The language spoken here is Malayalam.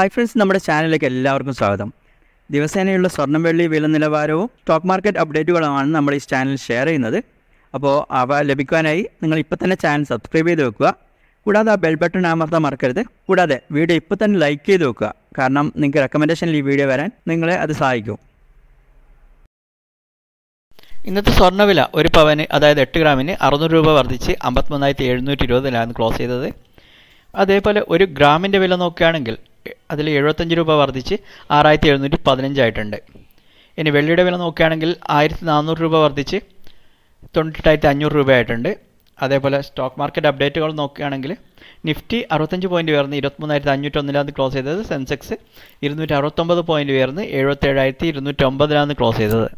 ഹായ് ഫ്രണ്ട്സ് നമ്മുടെ ചാനലിലേക്ക് എല്ലാവർക്കും സ്വാഗതം ദിവസേനയുള്ള സ്വർണ്ണം വെള്ളി വില നിലവാരവും സ്റ്റോക്ക് മാർക്കറ്റ് അപ്ഡേറ്റുകളുമാണ് നമ്മൾ ഈ ചാനൽ ഷെയർ ചെയ്യുന്നത് അപ്പോൾ അവ ലഭിക്കാനായി നിങ്ങൾ ഇപ്പോൾ തന്നെ ചാനൽ സബ്സ്ക്രൈബ് ചെയ്ത് വെക്കുക കൂടാതെ ആ ബെൽ ബട്ടൺ അമർത്താൻ മറക്കരുത് കൂടാതെ വീഡിയോ ഇപ്പോൾ തന്നെ ലൈക്ക് ചെയ്ത് വെക്കുക കാരണം നിങ്ങൾക്ക് റെക്കമെൻഡേഷനിൽ ഈ വീഡിയോ വരാൻ നിങ്ങളെ അത് സഹായിക്കും ഇന്നത്തെ സ്വർണ്ണവില ഒരു പവന് അതായത് എട്ട് ഗ്രാമിന് അറുന്നൂറ് രൂപ വർദ്ധിച്ച് മൂന്നായിരത്തി എഴുന്നൂറ്റി ഇരുപതിലാണ് ക്ലോസ് ചെയ്തത് അതേപോലെ ഒരു ഗ്രാമിൻ്റെ വില നോക്കുകയാണെങ്കിൽ അതിൽ എഴുപത്തഞ്ച് രൂപ വർദ്ധിച്ച് ആറായിരത്തി എഴുന്നൂറ്റി പതിനഞ്ചായിട്ടുണ്ട് ഇനി വെള്ളിയുടെ വില നോക്കുകയാണെങ്കിൽ ആയിരത്തി നാനൂറ് രൂപ വർദ്ധിച്ച് തൊണ്ണൂറ്റെട്ടായിരത്തി അഞ്ഞൂറ് രൂപയായിട്ടുണ്ട് അതേപോലെ സ്റ്റോക്ക് മാർക്കറ്റ് അപ്ഡേറ്റുകൾ നോക്കുകയാണെങ്കിൽ നിഫ്റ്റി അറുപത്തഞ്ച് പോയിൻറ്റ് ഉയർന്ന് ഇരുപത്തിമൂന്നായിരത്തി അഞ്ഞൂറ്റൊന്നിലാണ് ക്ലോസ് ചെയ്തത് സെൻസെക്സ് ഇരുന്നൂറ്റി അറുപത്തൊമ്പത് പോയിൻറ്റ് ഉയർന്ന് എഴുപത്തേഴായിരത്തി ഇരുന്നൂറ്റൊമ്പതിലാണ് ക്ലോസ് ചെയ്തത്